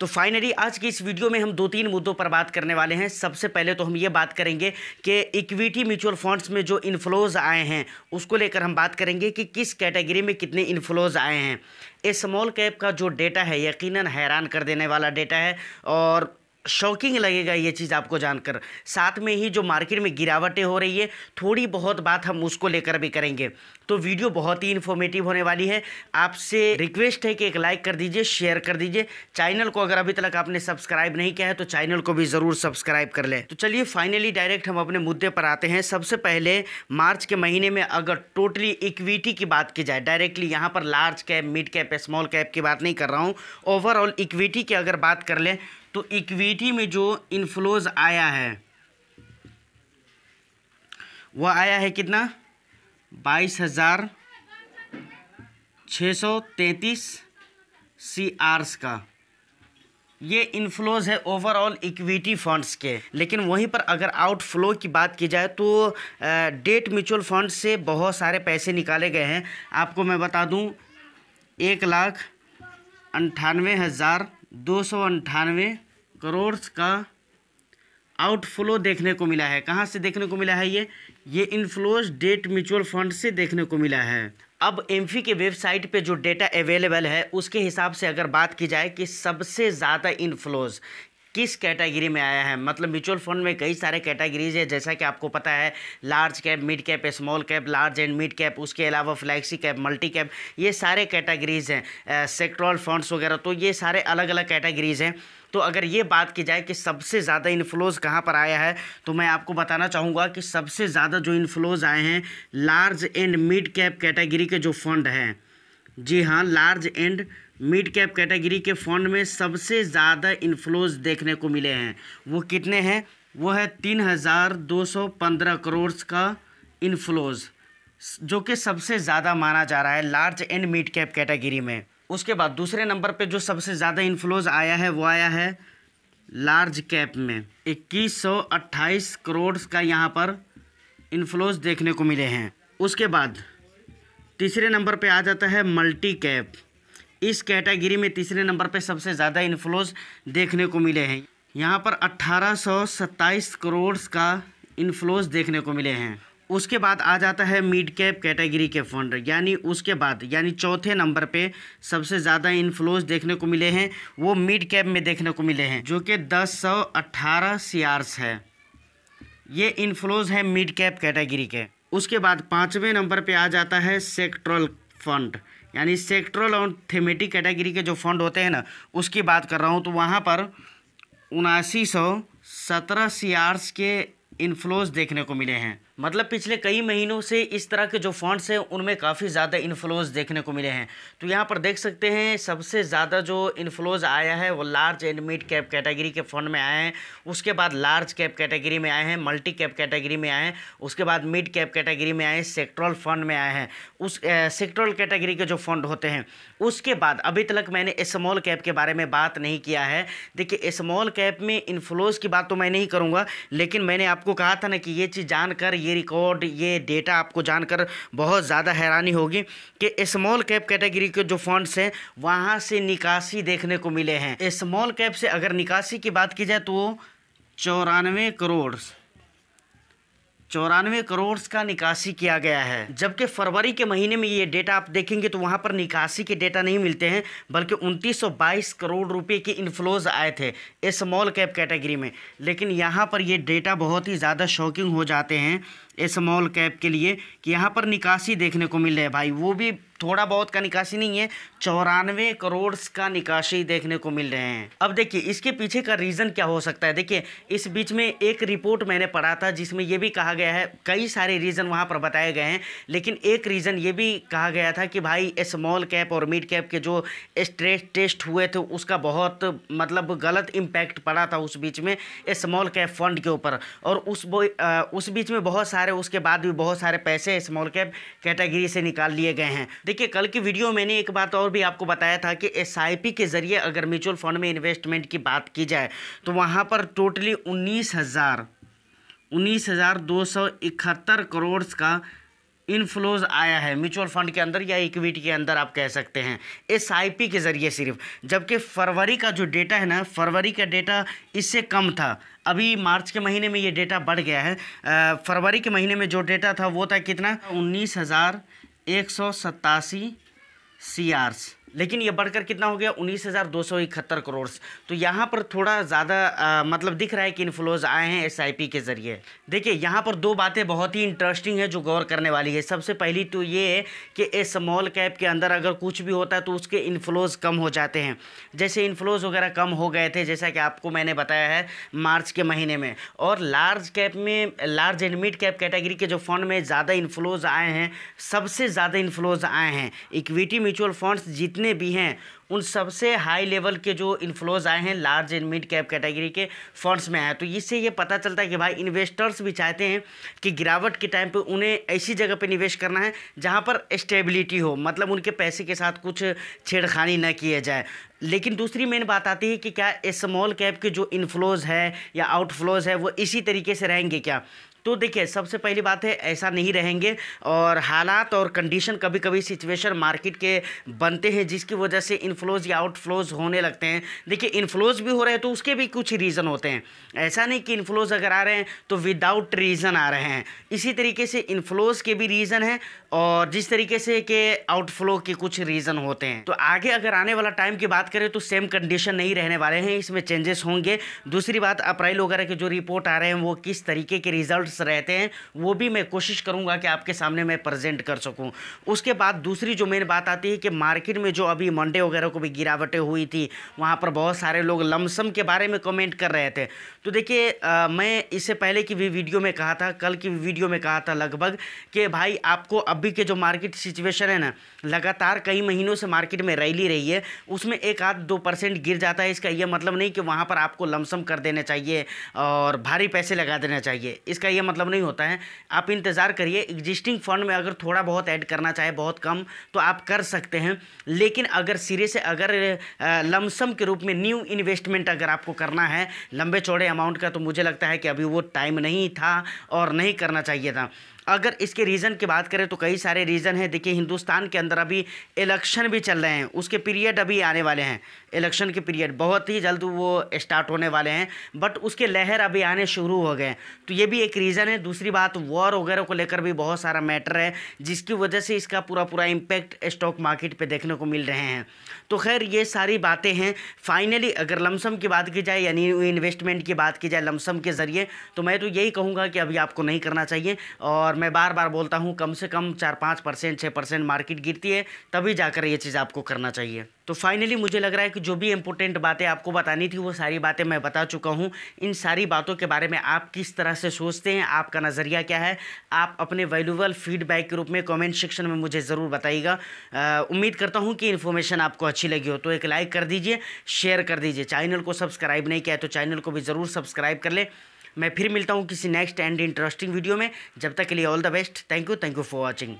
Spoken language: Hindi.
तो फाइनली आज की इस वीडियो में हम दो तीन मुद्दों पर बात करने वाले हैं सबसे पहले तो हम ये बात करेंगे कि इक्विटी म्यूचुअल फंड्स में जो इन्फ्लोज आए हैं उसको लेकर हम बात करेंगे कि किस कैटेगरी में कितने इन्फ्लोज आए हैं स्मॉल कैप का जो डेटा है यकीनन हैरान कर देने वाला डेटा है और शॉकिंग लगेगा ये चीज़ आपको जानकर साथ में ही जो मार्केट में गिरावटें हो रही है थोड़ी बहुत बात हम उसको लेकर भी करेंगे तो वीडियो बहुत ही इन्फॉर्मेटिव होने वाली है आपसे रिक्वेस्ट है कि एक लाइक कर दीजिए शेयर कर दीजिए चैनल को अगर अभी तक आपने सब्सक्राइब नहीं किया है तो चैनल को भी ज़रूर सब्सक्राइब कर लें तो चलिए फाइनली डायरेक्ट हम अपने मुद्दे पर आते हैं सबसे पहले मार्च के महीने में अगर टोटली इक्विटी की बात की जाए डायरेक्टली यहाँ पर large cap mid cap small cap की बात नहीं कर रहा हूँ ओवरऑल इक्विटी की अगर बात कर लें तो इक्विटी में जो इनफ्लोज आया है वह आया है कितना बाईस हज़ार छः सौ तैंतीस सी आरस का ये इनफ्लोज है ओवरऑल इक्विटी फंड्स के लेकिन वहीं पर अगर आउटफ्लो की बात की जाए तो डेट म्यूचुअल फंड से बहुत सारे पैसे निकाले गए हैं आपको मैं बता दूं एक लाख अंठानवे हज़ार दो सौ अंठानवे करोड़ का आउटफ्लो देखने को मिला है कहाँ से देखने को मिला है ये ये इनफ्लोज डेट म्यूचुअल फंड से देखने को मिला है अब एम के वेबसाइट पे जो डेटा अवेलेबल है उसके हिसाब से अगर बात की जाए कि सबसे ज़्यादा इनफ्लोज किस कैटेगरी में आया है मतलब म्यूचुअल फंड में कई सारे कैटेगरीज है जैसा कि आपको पता है large cap mid cap small cap large and mid cap उसके अलावा फ्लैक्सी कैप मल्टी कैप ये सारे कैटेगरीज हैं सेक्ट्रल फंड्स वगैरह तो ये सारे अलग अलग कैटेगरीज हैं तो अगर ये बात की जाए कि सबसे ज़्यादा इन्फ्लोज़ कहाँ पर आया है तो मैं आपको बताना चाहूँगा कि सबसे ज़्यादा जो इन्फ्लोज़ आए हैं large and mid cap category के जो फंड हैं जी हाँ large and mid cap category के फंड में सबसे ज़्यादा इन्फ्लोज देखने को मिले हैं वो कितने हैं वो है तीन हज़ार दो सौ पंद्रह करोड़ का इन्फ्लोज जो कि सबसे ज़्यादा माना जा रहा है large and mid cap category में उसके बाद दूसरे नंबर पे जो सबसे ज़्यादा इन्फ्लोज आया है वो आया है लार्ज कैप में इक्कीस सौ अट्ठाईस करोड़ का यहाँ पर इन्फ्लोज देखने को मिले हैं उसके बाद तीसरे नंबर पे आ जाता है मल्टी कैप इस कैटेगरी में तीसरे नंबर पे सबसे ज़्यादा इन्फ्लोज देखने को मिले हैं यहाँ पर अट्ठारह करोड़ का इन्फ्लोज देखने को मिले हैं उसके बाद आ जाता है मिड कैप कैटेगरी के फंड यानी उसके बाद यानी चौथे नंबर पे सबसे ज़्यादा इन्फ्लोज देखने को मिले हैं वो मिड कैप में देखने को मिले हैं जो कि दस सौ अट्ठारह सीआरस है ये इन्फ्लोज है मिड कैप कैटेगरी के उसके बाद पाँचवें नंबर पे आ जाता है सेक्ट्रल फंड यानी सेक्ट्रल और थेमेटिक कैटेगरी के जो फंड होते हैं ना उसकी बात कर रहा हूँ तो वहाँ पर उनासी सौ सत्रह सीआर्स के इनफ्लोज देखने को मिले हैं मतलब पिछले कई महीनों से इस तरह के जो फंड्स हैं उनमें काफ़ी ज़्यादा इनफ्लोज देखने को मिले हैं तो यहाँ पर देख सकते हैं सबसे ज़्यादा जो इनफ्लोज आया है वो large and mid cap category के फंड में आए हैं उसके बाद लार्ज कैप कैटेगरी में आए हैं मल्टी कैप कैटेगरी में आए हैं उसके बाद मिड कैप कैटेगरी में आए सेक्ट्रल फंड में आए हैं उस सेक्ट्रल कैटेगरी के जो फंड होते हैं उसके बाद अभी तक मैंने इस्मॉल कैप के बारे में बात नहीं किया है देखिए इस्मॉल कैप में इनफ्लोज की बात तो मैं नहीं करूँगा लेकिन मैंने आपको आपको कहा था ना कि ये चीज़ जानकर ये रिकॉर्ड ये डेटा आपको जानकर बहुत ज़्यादा हैरानी होगी कि स्मॉल कैप कैटेगरी के जो फंड्स हैं वहाँ से निकासी देखने को मिले हैं स्मॉल कैप से अगर निकासी की बात की जाए तो चौरानवे करोड़ चौरानवे करोड़ का निकासी किया गया है जबकि फरवरी के महीने में ये डेटा आप देखेंगे तो वहाँ पर निकासी के डेटा नहीं मिलते हैं बल्कि उनतीस करोड़ रुपये के इन्फ्लोज आए थे स्मॉल कैप कैटेगरी में लेकिन यहाँ पर ये डेटा बहुत ही ज़्यादा शॉकिंग हो जाते हैं स्मॉल कैप के लिए कि यहाँ पर निकासी देखने को मिल रहा है भाई वो भी थोड़ा बहुत का निकासी नहीं है चौरानवे करोड़ का निकासी देखने को मिल रहे हैं अब देखिए इसके पीछे का रीज़न क्या हो सकता है देखिए इस बीच में एक रिपोर्ट मैंने पढ़ा था जिसमें यह भी कहा गया है कई सारे रीज़न वहाँ पर बताए गए हैं लेकिन एक रीज़न ये भी कहा गया था कि भाई स्मॉल कैप और मिड कैप के जो स्ट्रेस टेस्ट हुए थे उसका बहुत मतलब गलत इम्पैक्ट पड़ा था उस बीच में स्मॉल कैप फंड के ऊपर और उस आ, उस बीच में बहुत सारे सारे उसके बाद भी बहुत सारे पैसे स्मॉल कैप कैटेगरी से निकाल लिए गए हैं देखिए कल की वीडियो मैंने एक बात और भी आपको बताया था कि एस के ज़रिए अगर म्यूचुअल फंड में इन्वेस्टमेंट की बात की जाए तो वहाँ पर टोटली उन्नीस हज़ार उन्नीस हज़ार दो सौ इकहत्तर करोड़ का इनफ्लोज आया है म्यूचुअल फंड के अंदर या इक्विटी के अंदर आप कह सकते हैं एस के ज़रिए सिर्फ जबकि फरवरी का जो डेटा है ना फरवरी का डेटा इससे कम था अभी मार्च के महीने में ये डेटा बढ़ गया है फरवरी के महीने में जो डेटा था वो था कितना उन्नीस हज़ार एक सौ सतासी सी आर्स लेकिन ये बढ़कर कितना हो गया उन्नीस हज़ार दो सौ इकहत्तर करोड़ तो यहाँ पर थोड़ा ज़्यादा मतलब दिख रहा है कि इनफ्लोज आए हैं एस के ज़रिए देखिए यहाँ पर दो बातें बहुत ही इंटरेस्टिंग है जो गौर करने वाली है सबसे पहली तो ये है कि ए स्मॉल कैप के अंदर अगर कुछ भी होता है तो उसके इनफ्लोज कम हो जाते हैं जैसे इनफ्लोज वगैरह कम हो गए थे जैसा कि आपको मैंने बताया है मार्च के महीने में और लार्ज कैप में large and mid cap category के जो फंड में ज़्यादा इनफ्लोज आए हैं सबसे ज़्यादा इनफ्लोज आए हैं इक्विटी म्यूचुअल फंड्स जितने जितने भी हैं उन सबसे हाई लेवल के जो इन्फ्लोज आए हैं large and mid cap category के फंड्स में आए तो इससे ये पता चलता है कि भाई इन्वेस्टर्स भी चाहते हैं कि गिरावट के टाइम पे उन्हें ऐसी जगह पे निवेश करना है जहाँ पर स्टेबिलिटी हो मतलब उनके पैसे के साथ कुछ छेड़खानी न किया जाए लेकिन दूसरी मेन बात आती है कि क्या स्मॉल कैप के जो इनफ्लोज है या आउटफ्लोज है वो इसी तरीके से रहेंगे क्या तो देखिए सबसे पहली बात है ऐसा नहीं रहेंगे और हालात और कंडीशन कभी कभी सिचुएशन मार्केट के बनते हैं जिसकी वजह से इनफ्लोज या आउटफ्लोज होने लगते हैं देखिए इनफ्लोज भी हो रहे हैं तो उसके भी कुछ रीज़न होते हैं ऐसा नहीं कि इनफ्लोज अगर आ रहे हैं तो विदाउट रीज़न आ रहे हैं इसी तरीके से इनफ्लोज के भी रीज़न हैं और जिस तरीके से के आउटफ्लो के कुछ रीज़न होते हैं तो आगे अगर आने वाला टाइम की बात बात करें तो सेम कंडीशन नहीं रहने वाले हैं इसमें चेंजेस होंगे दूसरी बात अप्रैल वगैरह के जो रिपोर्ट आ रहे हैं वो किस तरीके के रिजल्ट्स रहते हैं वो भी मैं कोशिश करूँगा कि आपके सामने मैं प्रजेंट कर सकूँ उसके बाद दूसरी जो मेन बात आती है कि मार्केट में जो अभी मंडे वगैरह को भी गिरावटें हुई थी वहाँ पर बहुत सारे लोग लमसम के बारे में कमेंट कर रहे थे तो देखिए मैं इससे पहले की भी वीडियो में कहा था कल की वीडियो में कहा था लगभग कि भाई आपको अभी के जो मार्केट सिचुएशन है ना लगातार कई महीनों से मार्केट में रैली रही है उसमें एक एक आध दो परसेंट गिर जाता है इसका यह मतलब नहीं कि वहाँ पर आपको लमसम कर देना चाहिए और भारी पैसे लगा देना चाहिए इसका यह मतलब नहीं होता है आप इंतज़ार करिए एग्जिस्टिंग फंड में अगर थोड़ा बहुत ऐड करना चाहे बहुत कम तो आप कर सकते हैं लेकिन अगर सिरे से अगर लमसम के रूप में न्यू इन्वेस्टमेंट अगर आपको करना है लंबे चौड़े अमाउंट का तो मुझे लगता है कि अभी वो टाइम नहीं था और नहीं करना चाहिए था अगर इसके रीज़न की बात करें तो कई सारे रीज़न हैं देखिए हिंदुस्तान के अंदर अभी इलेक्शन भी चल रहे हैं उसके पीरियड अभी आने वाले हैं हैं इलेक्शन के पीरियड बहुत ही जल्द वो स्टार्ट होने वाले हैं बट उसके लहर अभी आने शुरू हो गए तो ये भी एक रीज़न है दूसरी बात वॉर वगैरह को लेकर भी बहुत सारा मैटर है जिसकी वजह से इसका पूरा पूरा इम्पैक्ट स्टॉक मार्केट पर देखने को मिल रहे हैं तो खैर ये सारी बातें हैं फाइनली अगर लमसम की बात की जाए यानी इन्वेस्टमेंट की बात की जाए लमसम के ज़रिए तो मैं तो यही कहूँगा कि अभी आपको नहीं करना चाहिए और मैं बार बार बोलता हूँ कम से कम चार पाँच परसेंट छः परसेंट मार्केट गिरती है तभी जाकर ये चीज़ आपको करना चाहिए तो फाइनली मुझे लग रहा है कि जो भी इम्पोर्टेंट बातें आपको बतानी थी वो सारी बातें मैं बता चुका हूँ इन सारी बातों के बारे में आप किस तरह से सोचते हैं आपका नज़रिया क्या है आप अपने वैल्यूबल फीडबैक के रूप में कमेंट सेक्शन में मुझे ज़रूर बताइएगा उम्मीद करता हूँ कि इन्फॉर्मेशन आपको अच्छी लगी हो तो एक लाइक कर दीजिए शेयर कर दीजिए चैनल को सब्सक्राइब नहीं किया है तो चैनल को भी ज़रूर सब्सक्राइब कर लें मैं फिर मिलता हूँ किसी नेक्स्ट एंड इंटरेस्टिंग वीडियो में जब तक के लिए all the best thank you thank you for watching